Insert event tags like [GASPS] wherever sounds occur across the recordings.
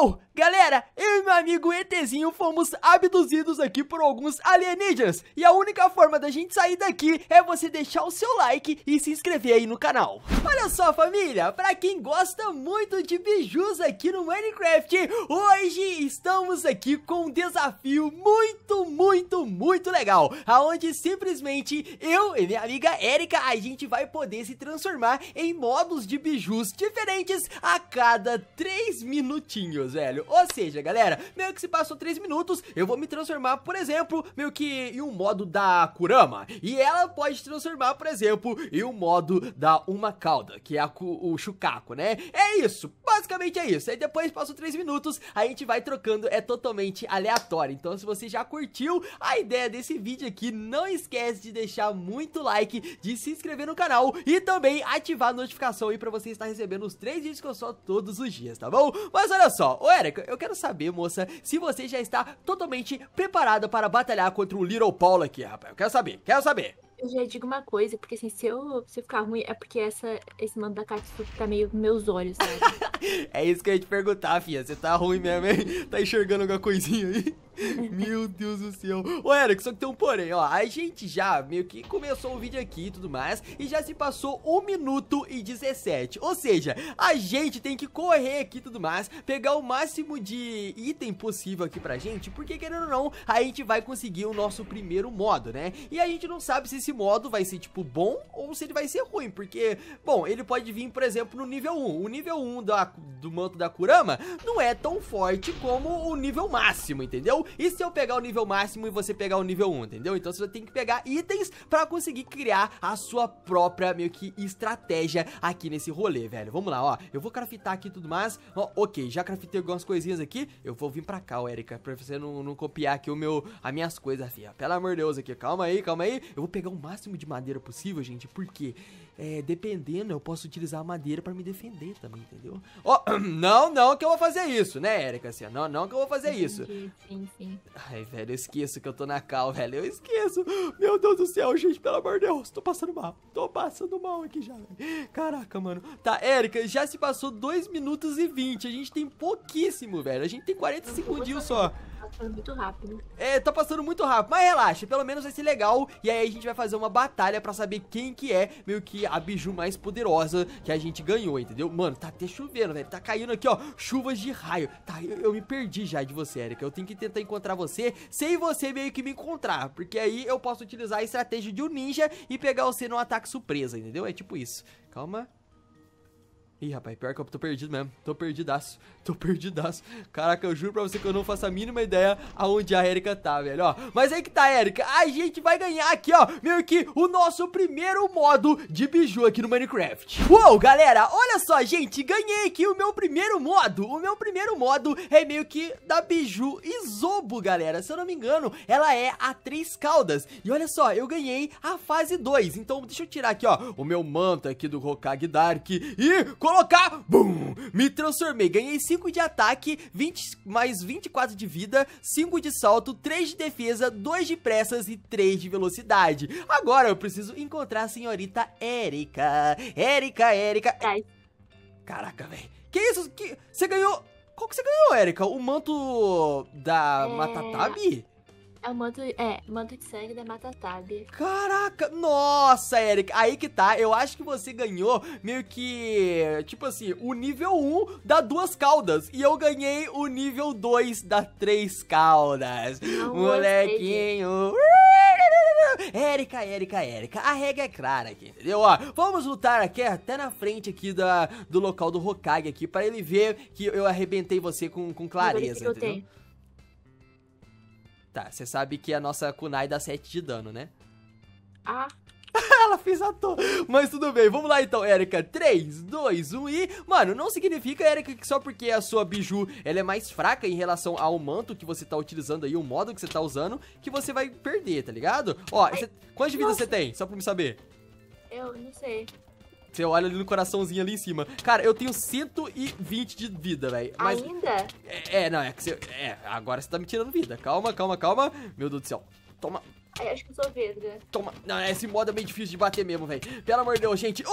No! Galera, eu e meu amigo ETzinho fomos abduzidos aqui por alguns alienígenas. E a única forma da gente sair daqui é você deixar o seu like e se inscrever aí no canal. Olha só, família, pra quem gosta muito de bijus aqui no Minecraft, hoje estamos aqui com um desafio muito, muito, muito legal. Aonde simplesmente eu e minha amiga Erika, a gente vai poder se transformar em modos de bijus diferentes a cada 3 minutinhos, velho. Ou seja, galera, meio que se passou 3 minutos, eu vou me transformar, por exemplo, meio que em um modo da Kurama. E ela pode transformar, por exemplo, em um modo da Uma Cauda, que é a, o Chukaku, né? É isso, basicamente é isso. Aí depois passou 3 minutos, a gente vai trocando, é totalmente aleatório. Então se você já curtiu a ideia desse vídeo aqui, não esquece de deixar muito like, de se inscrever no canal e também ativar a notificação aí pra você estar recebendo os três vídeos que eu solto todos os dias, tá bom? Mas olha só, o Eric, eu quero saber, moça, se você já está totalmente preparada para batalhar contra o Little Paul aqui, rapaz. Eu quero saber, quero saber. Eu já digo uma coisa, porque assim, se eu, se eu ficar ruim, é porque essa, esse mando da Katsuki tá meio nos meus olhos, né? sabe? [LAUGHS] é isso que eu ia te perguntar, filha. Você tá ruim mesmo, hein? Tá enxergando alguma coisinha aí? [LAUGHS] Meu Deus do céu. Ô, Eric, só que tem um porém, ó. A gente já meio que começou o vídeo aqui e tudo mais. E já se passou 1 minuto e 17. Ou seja, a gente tem que correr aqui e tudo mais. Pegar o máximo de item possível aqui pra gente. Porque, querendo ou não, a gente vai conseguir o nosso primeiro modo, né? E a gente não sabe se esse modo vai ser, tipo, bom ou se ele vai ser ruim. Porque, bom, ele pode vir, por exemplo, no nível 1. O nível 1 da, do manto da Kurama não é tão forte como o nível máximo, entendeu? E se eu pegar o nível máximo e você pegar o nível 1, entendeu? Então você tem que pegar itens pra conseguir criar a sua própria, meio que, estratégia aqui nesse rolê, velho. Vamos lá, ó. Eu vou craftar aqui tudo mais. Ó, ok, já craftei algumas coisinhas aqui. Eu vou vir pra cá, ó, Erika, pra você não, não copiar aqui o meu, as minhas coisas, filha. Pelo amor de Deus aqui, calma aí, calma aí. Eu vou pegar o máximo de madeira possível, gente, porque é, dependendo, eu posso utilizar a madeira para me defender também, entendeu? Oh, [CLEARS THROAT] não, não que eu vou fazer isso, né, Erika? Assim, não, não que eu vou fazer sim, isso. Sim, sim. Ai, velho, eu esqueço que eu tô na cal, velho. Eu esqueço. Meu Deus do céu, gente, pelo amor de Deus. Tô passando mal. Tô passando mal aqui já, velho. Caraca, mano. Tá, Erika, já se passou 2 minutos e 20. A gente tem pouquíssimo, velho. A gente tem 40 segundinhos só. Tá passando muito rápido. É, tá passando muito rápido, mas relaxa, pelo menos vai ser legal. E aí a gente vai fazer uma batalha pra saber quem que é meio que a biju mais poderosa que a gente ganhou, entendeu? Mano, tá até chovendo, velho, tá caindo aqui, ó, chuvas de raio. Tá, eu, eu me perdi já de você, Erika, eu tenho que tentar encontrar você sem você meio que me encontrar, porque aí eu posso utilizar a estratégia de um ninja e pegar você num ataque surpresa, entendeu? É tipo isso. Calma. Ih, rapaz, pior que eu tô perdido mesmo. Tô perdidaço. Tô perdidaço. Caraca, eu juro pra você que eu não faço a mínima ideia aonde a Erika tá, velho, ó. Mas aí que tá, Erika. A gente vai ganhar aqui, ó, meio que o nosso primeiro modo de biju aqui no Minecraft. Uou, galera, olha só, gente. Ganhei aqui o meu primeiro modo. O meu primeiro modo é meio que da biju Isobo, galera. Se eu não me engano, ela é a três caudas. E olha só, eu ganhei a fase 2. Então, deixa eu tirar aqui, ó, o meu manto aqui do Hokage Dark. E colocar, bum, me transformei. Ganhei 5 de ataque, 20, mais 24 de vida, 5 de salto, 3 de defesa, 2 de pressas e 3 de velocidade. Agora eu preciso encontrar a senhorita Erika. Erika, Erika. Ai. Tá. Caraca, velho. Que isso? Que... Você ganhou... Qual que você ganhou, Erika? O manto da é... Matatabi? É manto, é, manto de sangue da Mata Tab. Caraca, nossa, Eric, aí que tá. Eu acho que você ganhou meio que, tipo assim, o nível 1 da duas caudas. E eu ganhei o nível 2 da três caudas. Não Molequinho. Érica, Érica, Érica, a regra é clara aqui, entendeu? Ó, vamos lutar aqui até na frente aqui da, do local do Hokage aqui, pra ele ver que eu arrebentei você com, com clareza, entendeu? Eu tenho. Tá, você sabe que a nossa kunai dá 7 de dano, né? Ah. [LAUGHS] Ela fez a toa. Mas tudo bem, vamos lá então, Erika. 3, 2, 1 e... Mano, não significa, Erika, que só porque a sua biju ela é mais fraca em relação ao manto que você tá utilizando aí, o modo que você tá usando, que você vai perder, tá ligado? Ó, cê... quantas vidas você tem? Só pra me saber. Eu não sei. Você olha ali no coraçãozinho ali em cima. Cara, eu tenho 120 de vida, velho. Mas... Ainda? É, é, não, é que você... É, agora você tá me tirando vida. Calma, calma, calma. Meu Deus do céu. Toma, Ai, acho que eu sou verga. Toma. Não, esse modo é meio difícil de bater mesmo, velho. Pelo amor de Deus, gente. oh!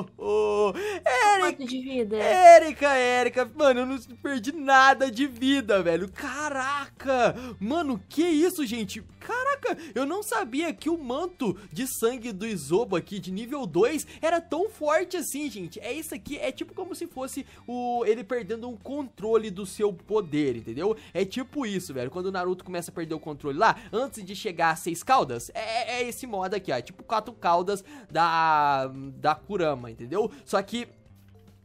[LAUGHS] oh! É Érica, de vida. Érica, Érica. Mano, eu não perdi nada de vida, velho. Caraca. Mano, que isso, gente? Caraca, eu não sabia que o manto de sangue do Isobo aqui de nível 2 era tão forte assim, gente. É isso aqui, é tipo como se fosse o ele perdendo um controle do seu poder, entendeu? É tipo isso, velho. Quando o Naruto começa a perder o controle lá, antes de chegar a seis caudas, é, é, é esse modo aqui, ó. É tipo quatro caudas da, da Kurama, entendeu? Só que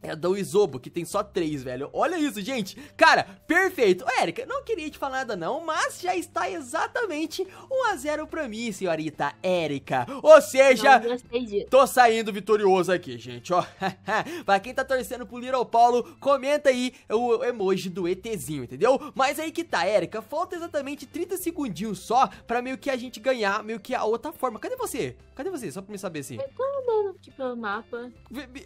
é do Isobo, que tem só três, velho. Olha isso, gente. Cara, perfeito. Érica, não queria te falar nada não, mas já está exatamente 1x0 pra mim, senhorita Érica. Ou seja, tô saindo vitorioso aqui, gente, ó. [LAUGHS] pra quem tá torcendo pro Little Paulo, comenta aí o emoji do ETzinho, entendeu? Mas aí que tá, Érica, falta exatamente 30 segundinhos só pra meio que a gente ganhar meio que a outra forma. Cadê você? Cadê você? Só pra me saber assim. Eu tô andando aqui tipo, pelo mapa.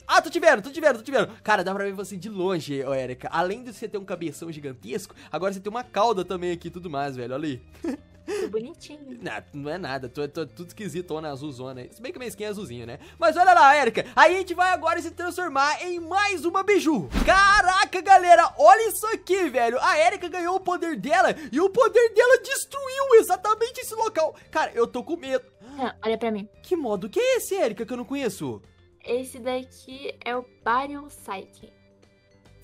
Ah, tu tiveram, tu tiveram, tu tiveram. Cara, dá pra ver você de longe, ô Erika. Além de você ter um cabeção gigantesco, agora você tem uma cauda também aqui e tudo mais, velho. Olha aí. [LAUGHS] bonitinho. Não, não é nada, tô, tô tudo esquisitona, azulzona. Se bem que minha skin é azulzinha, né? Mas olha lá, Erika, aí a gente vai agora se transformar em mais uma biju. Caraca, galera, olha isso aqui, velho. A Erika ganhou o poder dela e o poder dela destruiu exatamente esse local. Cara, eu tô com medo. Não, ah, olha pra mim. Que modo que é esse, Erika, que eu não conheço? Esse daqui é o Baryon Psyche.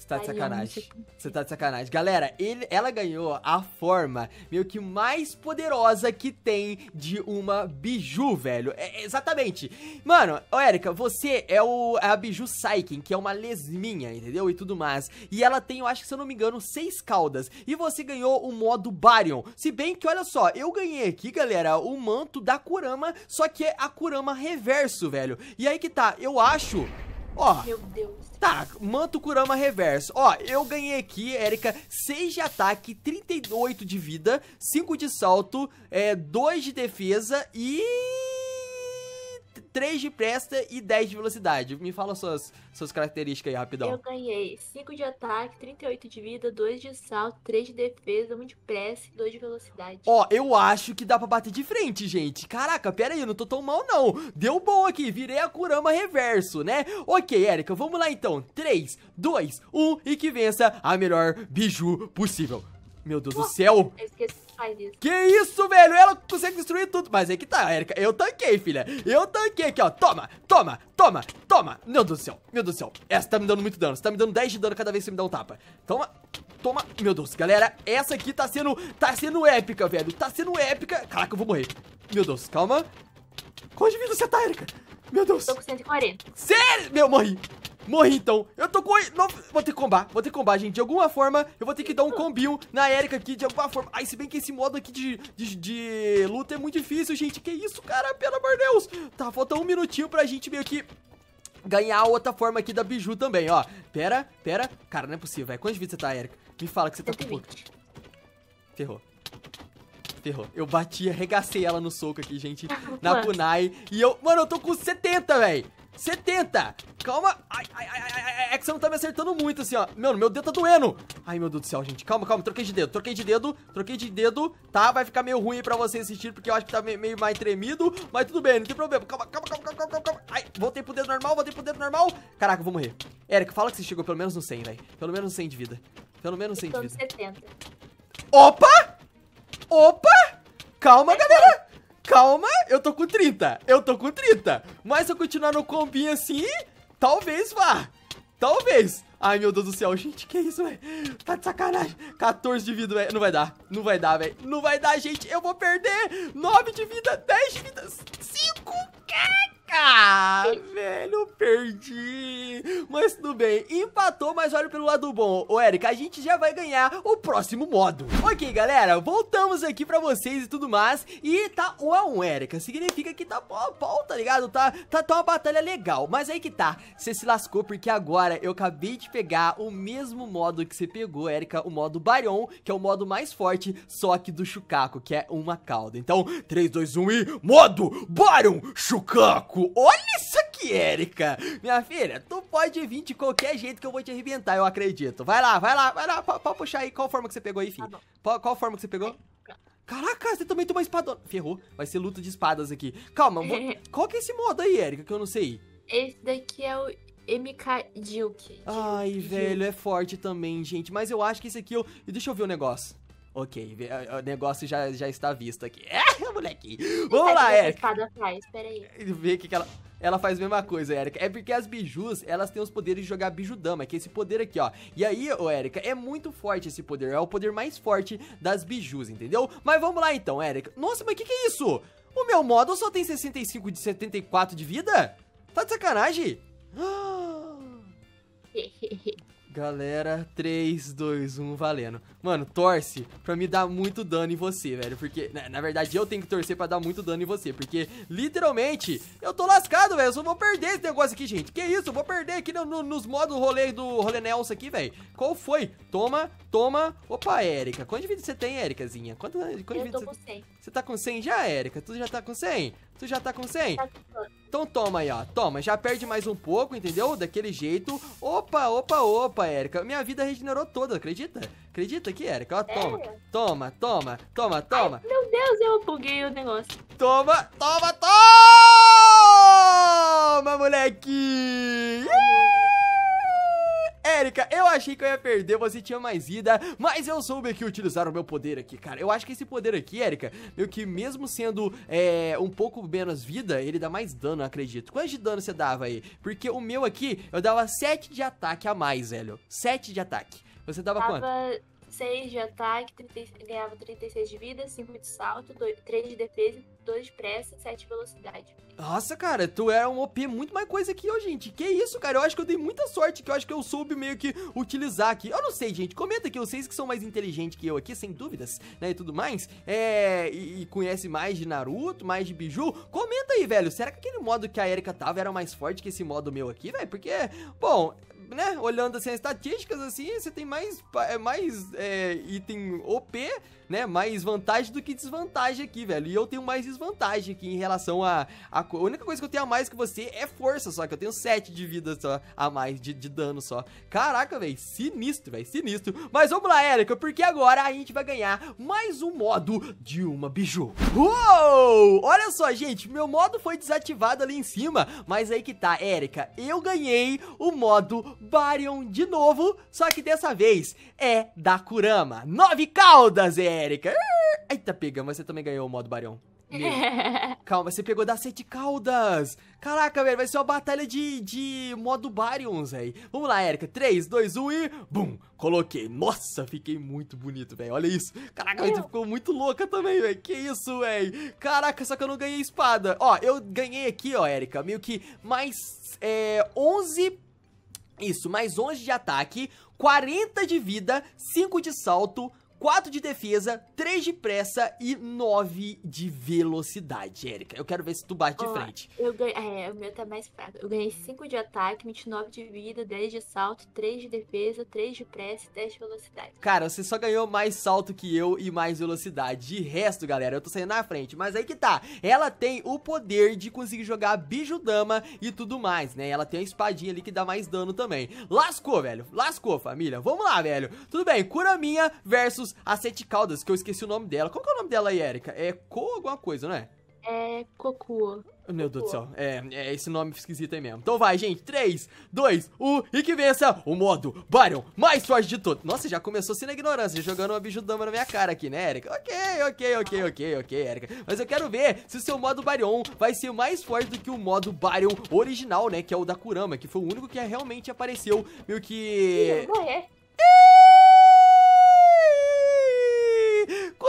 Você tá de sacanagem. Você tá de sacanagem. Galera, ele, ela ganhou a forma meio que mais poderosa que tem de uma biju, velho. É, exatamente. Mano, ô Erika, você é o, é a biju Saiken, que é uma lesminha, entendeu? E tudo mais. E ela tem, eu acho que se eu não me engano, seis caudas. E você ganhou o modo Baryon. Se bem que, olha só, eu ganhei aqui, galera, o manto da Kurama, só que é a Kurama reverso, velho. E aí que tá, eu acho Ó. Meu Deus. Tá, manto Kurama reverso. Ó, eu ganhei aqui, Erika, 6 de ataque, 38 de vida, 5 de salto, é, 2 de defesa e... 3 de presta e 10 de velocidade. Me fala suas, suas características aí, rapidão. Eu ganhei 5 de ataque, 38 de vida, 2 de salto, 3 de defesa, 1 de pressa e 2 de velocidade. Ó, eu acho que dá pra bater de frente, gente. Caraca, pera aí, eu não tô tão mal não. Deu bom aqui, virei a Kurama reverso, né? Ok, Erika, vamos lá então. 3, 2, 1 e que vença a melhor biju possível. Meu Deus Pô, do céu! Eu esqueci isso. Que isso, velho? Ela consegue destruir tudo. Mas aí que tá, Erika. Eu tanquei, filha. Eu tanquei aqui, ó. Toma, toma, toma, toma. Meu Deus do céu, meu Deus do céu. Essa tá me dando muito dano. Você tá me dando 10 de dano cada vez que você me dá um tapa. Toma, toma. Meu Deus, galera. Essa aqui tá sendo, tá sendo épica, velho. Tá sendo épica. Caraca, eu vou morrer. Meu Deus, calma. Quanto de vida você tá, Erika? Meu Deus. Tô com 140. Sério? Meu, morri. Morri, então. Eu tô com... Não... Vou ter que combar, vou ter que combar, gente. De alguma forma, eu vou ter que dar um combinho na Erika aqui, de alguma forma. Ai, se bem que esse modo aqui de, de, de luta é muito difícil, gente. Que isso, cara? Pelo amor de Deus. Tá, falta um minutinho pra gente meio que ganhar outra forma aqui da Biju também, ó. Pera, pera. Cara, não é possível, velho. Quantos vídeos você tá, Erika? Me fala que você tá com pouco. Ferrou. Ferrou. Eu bati, arregacei ela no soco aqui, gente. Tá na Kunai. E eu... Mano, eu tô com 70, velho. 70. Calma. Ai, ai, ai, ai, é que você não tá me acertando muito, assim, ó. Mano, meu dedo tá doendo. Ai, meu Deus do céu, gente. Calma, calma. Troquei de dedo, troquei de dedo, troquei de dedo. Tá, vai ficar meio ruim pra você assistir, porque eu acho que tá meio mais tremido. Mas tudo bem, não tem problema. Calma, calma, calma, calma, calma, calma. Ai, voltei pro dedo normal, voltei pro dedo normal. Caraca, eu vou morrer. Eric, fala que você chegou pelo menos no 100, velho. Pelo menos no 100 de vida. Pelo menos no 100 de vida. 70. Opa! Opa! Calma, galera! Calma, eu tô com 30. Eu tô com 30. Mas se eu continuar no combinho assim, talvez vá. Talvez. Ai, meu Deus do céu. Gente, que isso, velho? Tá de sacanagem. 14 de vida, velho. Não vai dar. Não vai dar, velho. Não vai dar, gente. Eu vou perder. 9 de vida, 10 de vida, 5. Caraca, velho. Perdi. Mas tudo bem, empatou, mas olha pelo lado bom. Ô, Erika, a gente já vai ganhar o próximo modo. Ok, galera, voltamos aqui pra vocês e tudo mais. E tá 1 a 1 Erika. Significa que tá pau a pau, tá ligado? Tá, tá, tá uma batalha legal. Mas aí que tá, você se lascou porque agora eu acabei de pegar o mesmo modo que você pegou, Erika, o modo Barion, que é o modo mais forte, só que do Chucaco, que é uma cauda. Então, 3, 2, 1 e... Modo Baron Chucaco! Olha isso aqui! aqui, Érica. Minha filha, tu pode vir de qualquer jeito que eu vou te arrebentar, eu acredito. Vai lá, vai lá, vai lá. Pode puxar aí. Qual forma que você pegou aí, filho? Qual, qual forma que você pegou? Caraca, você também tem uma espadona. Ferrou. Vai ser luta de espadas aqui. Calma, vou... [LAUGHS] qual que é esse modo aí, Érica, que eu não sei? Esse daqui é o MK Duke. Ai, Duke. velho, é forte também, gente. Mas eu acho que esse aqui eu. Deixa eu ver o negócio. Ok, o negócio já, já está visto aqui. [LAUGHS] É, moleque. Vamos lá, Érica. Espada atrás, peraí. Vê o que, que ela ela faz a mesma coisa, Erika. É porque as bijus, elas têm os poderes de jogar bijudama, que é esse poder aqui, ó. E aí, ô Erika, é muito forte esse poder. É o poder mais forte das bijus, entendeu? Mas vamos lá então, Erika. Nossa, mas o que, que é isso? O meu modo só tem 65 de 74 de vida? Tá de sacanagem? [GASPS] [LAUGHS] Galera, 3, 2, 1, valendo. Mano, torce pra me dar muito dano em você, velho. Porque, na, né, na, verdade, eu tenho que torcer pra dar muito dano em você. Porque, literalmente, eu tô lascado, velho. Eu só vou perder esse negócio aqui, gente. Que isso? Eu vou perder aqui no, no, nos modos rolê do rolê Nelson aqui, velho. Qual foi? Toma, toma. Opa, Érica. Quanto de vida você tem, Éricazinha? Quanto, quanto eu de vida tô com 100. Você tá com 100 já, Érica? Tu já tá com 100? Tu já tá com 100? Tá com 100. Então toma aí, ó. Toma, já perde mais um pouco, entendeu? Daquele jeito. Opa, opa, opa, Erika. Minha vida regenerou toda, acredita? Acredita aqui, Erika? Ó, toma. É. Toma, toma, toma, toma. meu Deus, eu buguei o negócio. Toma, toma, toma, moleque! Yeah! Érica, eu achei que eu ia perder, você tinha mais vida, mas eu soube que utilizar o meu poder aqui, cara. Eu acho que esse poder aqui, Érica, meio que mesmo sendo é, um pouco menos vida, ele dá mais dano, acredito. Quanto de dano você dava aí? Porque o meu aqui, eu dava 7 de ataque a mais, velho. 7 de ataque. Você dava, dava... quanto? 6 de ataque, 30, ganhava 36 de vida, 5 de salto, 2, 3 de defesa, 2 de pressa, 7 de velocidade. Nossa, cara, tu era é um OP muito mais coisa que eu, gente. Que isso, cara? Eu acho que eu dei muita sorte, que eu acho que eu soube meio que utilizar aqui. Eu não sei, gente. Comenta aqui, vocês que são mais inteligentes que eu aqui, sem dúvidas, né, e tudo mais. É... E, e conhece mais de Naruto, mais de Biju. Comenta aí, velho. Será que aquele modo que a Erika tava era mais forte que esse modo meu aqui, velho? Porque, bom, né, olhando assim as estatísticas, assim, você tem mais, é, mais é, item OP né, mais vantagem do que desvantagem aqui, velho. E eu tenho mais desvantagem aqui em relação a, a... a única coisa que eu tenho a mais que você é força só, que eu tenho 7 de vida só a mais, de, de dano só. Caraca, velho, sinistro, velho, sinistro. Mas vamos lá, Érica, porque agora a gente vai ganhar mais um modo de uma biju. Uou! Olha só, gente, meu modo foi desativado ali em cima, mas aí que tá, Érica, eu ganhei o modo Baryon de novo, só que dessa vez é da Kurama. Nove caudas, Érica! Erika. Ah, eita, pega, mas você também ganhou o modo Barion. [LAUGHS] Meu. Calma, você pegou da Sete Caldas. Caraca, velho, vai ser uma batalha de, de modo Baryons, velho. Vamos lá, Erika. 3, 2, 1 e... Bum! Coloquei. Nossa, fiquei muito bonito, velho. Olha isso. Caraca, eu... você ficou muito louca também, velho. Que isso, velho. Caraca, só que eu não ganhei espada. Ó, eu ganhei aqui, ó, Erika, meio que mais é, 11... Isso, mais 11 de ataque, 40 de vida, 5 de salto... 4 de defesa, 3 de pressa e 9 de velocidade, Erika. Eu quero ver se tu bate oh, de frente. Eu ganhei, é, o meu tá mais fraco. Eu ganhei 5 de ataque, 29 de vida, 10 de salto, 3 de defesa, 3 de pressa e 10 de velocidade. Cara, você só ganhou mais salto que eu e mais velocidade. De resto, galera, eu tô saindo na frente. Mas aí que tá. Ela tem o poder de conseguir jogar biju dama e tudo mais, né? Ela tem a espadinha ali que dá mais dano também. Lascou, velho. Lascou, família. Vamos lá, velho. Tudo bem, cura minha versus versus a Sete Caldas, que eu esqueci o nome dela. Qual que é o nome dela aí, Erika? É Co alguma coisa, não é? É cocu Meu Deus do céu, é, é esse nome esquisito aí mesmo. Então vai, gente, 3, 2, 1 e que vença o modo Baron mais forte de todos. Nossa, já começou assim na ignorância, jogando uma Dama na minha cara aqui, né, Erika? Ok, ok, ok, ok, ok, Erika. Mas eu quero ver se o seu modo baryon vai ser mais forte do que o modo baryon original, né, que é o da Kurama, que foi o único que realmente apareceu, meu que... Eu morrer.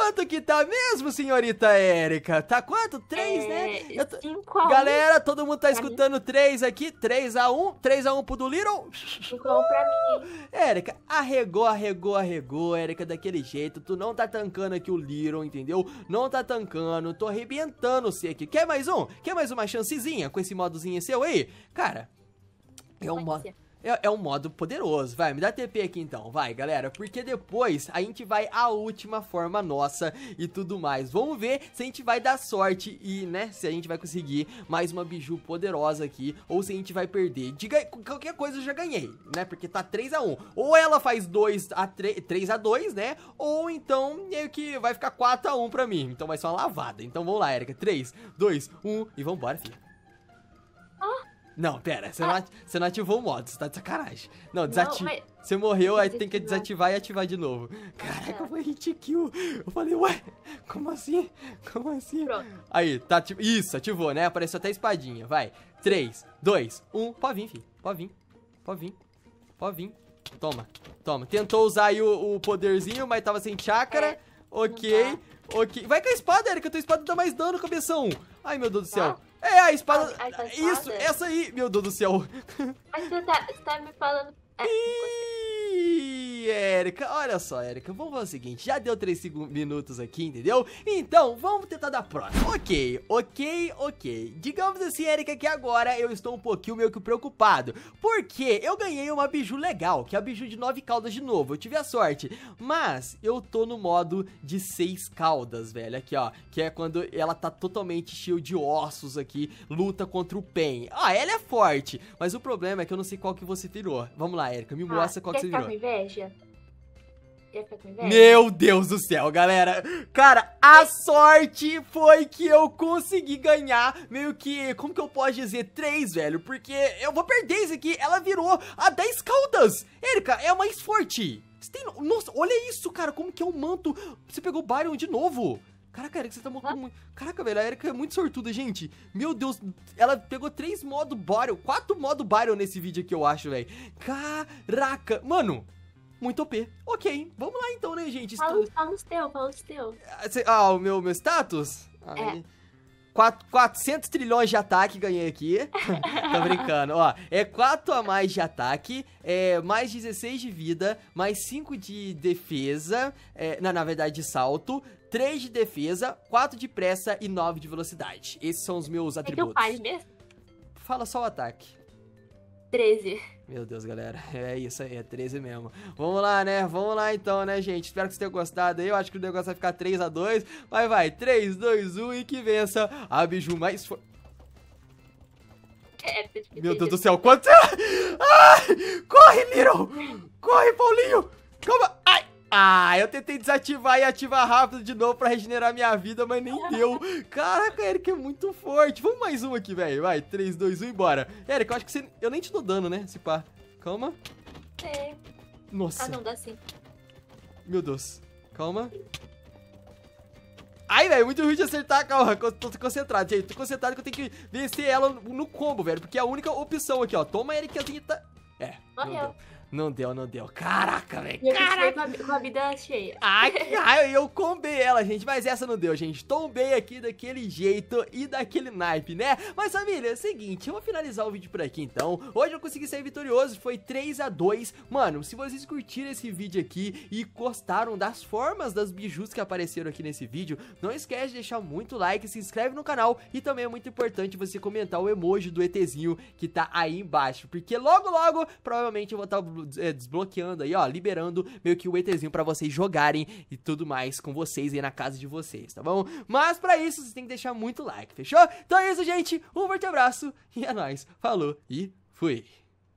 Quanto que tá mesmo, senhorita Érica? Tá quanto? Três, é, né? Eu tô... Cinco a Galera, um. todo mundo tá pra escutando três aqui. Três a um. Três a um pro do Little. Cinco a um pra mim. Érica, arregou, arregou, arregou, Érica, daquele jeito. Tu não tá tancando aqui o Little, entendeu? Não tá tancando. Tô arrebentando você aqui. Quer mais um? Quer mais uma chancezinha com esse modozinho seu aí? Cara, é um modo é, é um modo poderoso. Vai, me dá TP aqui então, vai, galera. Porque depois a gente vai à última forma nossa e tudo mais. Vamos ver se a gente vai dar sorte e, né, se a gente vai conseguir mais uma biju poderosa aqui ou se a gente vai perder. Diga, qualquer coisa eu já ganhei, né, porque tá 3x1. Ou ela faz 2 a 3, 3 a 2, né, ou então meio que vai ficar 4x1 pra mim. Então vai ser uma lavada. Então vamos lá, Erika. 3, 2, 1 e vambora, filho. Ah, não, pera, você, ah. não, ati... você não ativou o modo, você tá de sacanagem. Não, desativa. Mas... Você morreu, aí tem que desativar e ativar de novo. Caraca, foi hit kill. Eu falei, ué, como assim? Como assim? Pronto. Aí, tá ativ... Isso, ativou, né? Apareceu até espadinha, vai. 3, 2, 1, pode vir, filho. Pode vir, pode vir, pode vir. Toma, toma. Tentou usar aí o, o poderzinho, mas tava sem chácara. É. Ok, ok. Vai com a espada, Erika, tua espada dá mais dano, cabeção. Ai, meu Deus do céu. É, a espada. Ah, a, a Isso, essa aí. Meu Deus do céu. Mas você tá, você tá me falando. É, [LAUGHS] Érica. Olha só, Érica, vamos fazer o seguinte, já deu 3 minutos aqui, entendeu? Então, vamos tentar dar próxima. Ok, ok, ok. Digamos assim, Érica, que agora eu estou um pouquinho meio que preocupado, porque eu ganhei uma biju legal, que é a biju de 9 caudas de novo, eu tive a sorte, mas eu tô no modo de 6 caudas, velho, aqui ó, que é quando ela tá totalmente cheio de ossos aqui, luta contra o Pen. Ah, ela é forte, mas o problema é que eu não sei qual que você tirou. Vamos lá, Érica, me ah, mostra ah, qual que você tirou. inveja? Meu Deus do céu, galera. Cara, a sorte foi que eu consegui ganhar meio que, como que eu posso dizer, três, velho. Porque eu vou perder isso aqui. Ela virou a 10 caudas. Erika, é mais forte. Você tem... Nossa, olha isso, cara. Como que é o manto. Você pegou o Byron de novo. Caraca, Erika, você tá montando muito... Caraca, velho, a Erika é muito sortuda, gente. Meu Deus, ela pegou três modos Byron, quatro modos Byron nesse vídeo aqui, eu acho, velho. Caraca. Mano, muito OP. Ok, vamos lá então, né, gente? Fala, Estou... fala os teus, fala os teus. Ah, ah o meu, meu status? Aí. Ah, é. 400 trilhões de ataque ganhei aqui. [LAUGHS] Tô brincando. Ó, é 4 a mais de ataque, é mais 16 de vida, mais 5 de defesa, é, na, na verdade de salto, 3 de defesa, 4 de pressa e 9 de velocidade. Esses são os meus atributos. É que eu mesmo? Fala só o ataque. 13. Meu Deus, galera. [LAUGHS] É isso aí, é 13 mesmo. Vamos lá, né? Vamos lá então, né, gente? Espero que vocês tenham gostado aí. Eu acho que o negócio vai ficar 3 a 2 Mas vai, 3, 2, 1 e que vença a biju mais forte. É, Meu Deus do céu, quanto. Ah! [LAUGHS] Corre, Little! Corre, Paulinho! Calma! Ai! Ah, eu tentei desativar e ativar rápido de novo pra regenerar minha vida, mas nem [LAUGHS] deu. Caraca, Eric é muito forte. Vamos mais um aqui, velho. Vai, 3, 2, 1, bora. Eric, eu acho que você... Eu nem te dou dano, né? Se pá. Calma. É. Nossa. Ah, não, dá sim. Meu Deus. Calma. Ai, velho, muito ruim de acertar, calma. Tô concentrado, gente. Tô concentrado que eu tenho que vencer ela no combo, velho. Porque é a única opção aqui, ó. Toma, Eric, a gente tá... É. Morreu. Não deu, não deu. Caraca, velho. caraca. Com, a, vida cheia. Ai, [LAUGHS] ai, eu combei ela, gente. Mas essa não deu, gente. Tombei aqui daquele jeito e daquele naipe, né? Mas, família, é o seguinte. Eu vou finalizar o vídeo por aqui, então. Hoje eu consegui sair vitorioso. Foi 3 a 2 Mano, se vocês curtiram esse vídeo aqui e gostaram das formas das bijus que apareceram aqui nesse vídeo, não esquece de deixar muito like, se inscreve no canal e também é muito importante você comentar o emoji do ETzinho que tá aí embaixo. Porque logo, logo, provavelmente eu vou estar tá é, desbloqueando aí, ó, liberando meio que o ETzinho para vocês jogarem e tudo mais com vocês aí na casa de vocês, tá bom? Mas para isso, vocês têm que deixar muito like, fechou? Então é isso, gente. Um forte abraço e é nóis. Falou e fui.